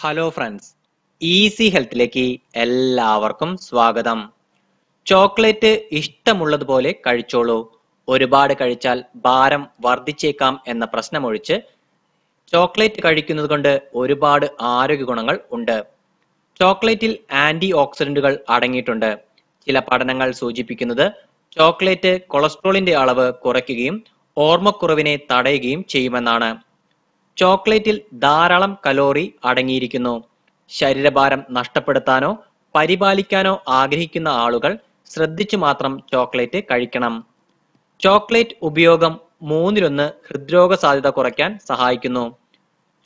hello friends easy ഹെൽത്തിലേക്ക് എല്ലാവർക്കും സ്വാഗതം chocolate ഇഷ്ടമുള്ളതുപോലെ കഴിച്ചോളൂ ഒരുപാട് കഴിച്ചാൽ ഭാരം വർദ്ധിച്ചേക്കാം എന്ന പ്രശ്നമൊഴിച്ച് ചോക്ലേറ്റ് കഴിക്കുന്നത് കൊണ്ട് ഒരുപാട് ആരോഗ്യ ഗുണങ്ങൾ ഉണ്ട് ചോക്ലേറ്റിൽ ആന്റി ഓക്സിഡന്റുകൾ അടങ്ങിയിട്ടുണ്ട് ചില പഠനങ്ങൾ സൂചിപ്പിക്കുന്നത് ചോക്ലേറ്റ് കൊളസ്ട്രോളിന്റെ അളവ് കുറയ്ക്കുകയും ഓർമ്മക്കുറവിനെ തടയുകയും ചെയ്യുമെന്നാണ് ചോക്ലേറ്റിൽ ധാരാളം കലോറി അടങ്ങിയിരിക്കുന്നു ശരീരഭാരം നഷ്ടപ്പെടുത്താനോ പരിപാലിക്കാനോ ആഗ്രഹിക്കുന്ന ആളുകൾ ശ്രദ്ധിച്ചു മാത്രം ചോക്ലേറ്റ് കഴിക്കണം ചോക്ലേറ്റ് ഉപയോഗം മൂന്നിലൊന്ന് ഹൃദ്രോഗ സാധ്യത കുറയ്ക്കാൻ സഹായിക്കുന്നു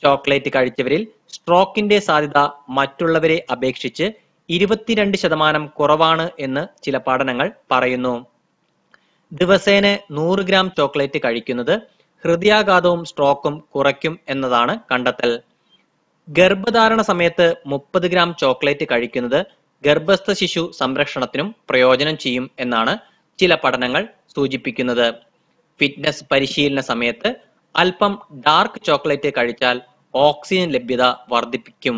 ചോക്ലേറ്റ് കഴിച്ചവരിൽ സ്ട്രോക്കിന്റെ സാധ്യത മറ്റുള്ളവരെ അപേക്ഷിച്ച് ഇരുപത്തിരണ്ട് ശതമാനം കുറവാണ് എന്ന് ചില പഠനങ്ങൾ പറയുന്നു ദിവസേന നൂറ് ഗ്രാം ചോക്ലേറ്റ് കഴിക്കുന്നത് ഹൃദയാഘാതവും സ്ട്രോക്കും കുറയ്ക്കും എന്നതാണ് കണ്ടെത്തൽ ഗർഭധാരണ സമയത്ത് മുപ്പത് ഗ്രാം ചോക്ലേറ്റ് കഴിക്കുന്നത് ഗർഭസ്ഥ ശിശു സംരക്ഷണത്തിനും പ്രയോജനം ചെയ്യും എന്നാണ് ചില പഠനങ്ങൾ സൂചിപ്പിക്കുന്നത് ഫിറ്റ്നസ് പരിശീലന സമയത്ത് അല്പം ഡാർക്ക് ചോക്ലേറ്റ് കഴിച്ചാൽ ഓക്സിജൻ ലഭ്യത വർദ്ധിപ്പിക്കും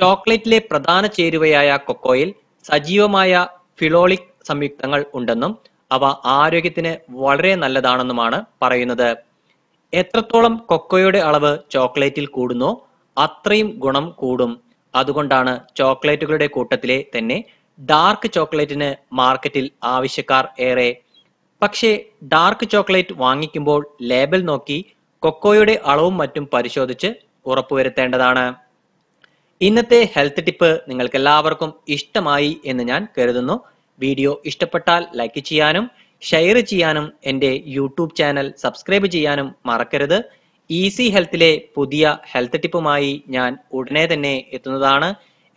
ചോക്ലേറ്റിലെ പ്രധാന ചേരുവയായ കൊക്കോയിൽ സജീവമായ ഫിലോളിക് സംയുക്തങ്ങൾ ഉണ്ടെന്നും അവ ആരോഗ്യത്തിന് വളരെ നല്ലതാണെന്നുമാണ് പറയുന്നത് എത്രത്തോളം കൊക്കോയുടെ അളവ് ചോക്ലേറ്റിൽ കൂടുന്നോ അത്രയും ഗുണം കൂടും അതുകൊണ്ടാണ് ചോക്ലേറ്റുകളുടെ കൂട്ടത്തിലെ തന്നെ ഡാർക്ക് ചോക്ലേറ്റിന് മാർക്കറ്റിൽ ആവശ്യക്കാർ ഏറെ പക്ഷേ ഡാർക്ക് ചോക്ലേറ്റ് വാങ്ങിക്കുമ്പോൾ ലേബൽ നോക്കി കൊക്കോയുടെ അളവും മറ്റും പരിശോധിച്ച് ഉറപ്പുവരുത്തേണ്ടതാണ് ഇന്നത്തെ ഹെൽത്ത് ടിപ്പ് നിങ്ങൾക്ക് എല്ലാവർക്കും ഇഷ്ടമായി എന്ന് ഞാൻ കരുതുന്നു വീഡിയോ ഇഷ്ടപ്പെട്ടാൽ ലൈക്ക് ചെയ്യാനും ഷെയർ ചെയ്യാനും എൻ്റെ യൂട്യൂബ് ചാനൽ സബ്സ്ക്രൈബ് ചെയ്യാനും മറക്കരുത് ഈസി ഹെൽത്തിലെ പുതിയ ഹെൽത്ത് ടിപ്പുമായി ഞാൻ ഉടനെ തന്നെ എത്തുന്നതാണ്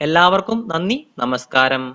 എല്ലാവർക്കും നന്ദി നമസ്കാരം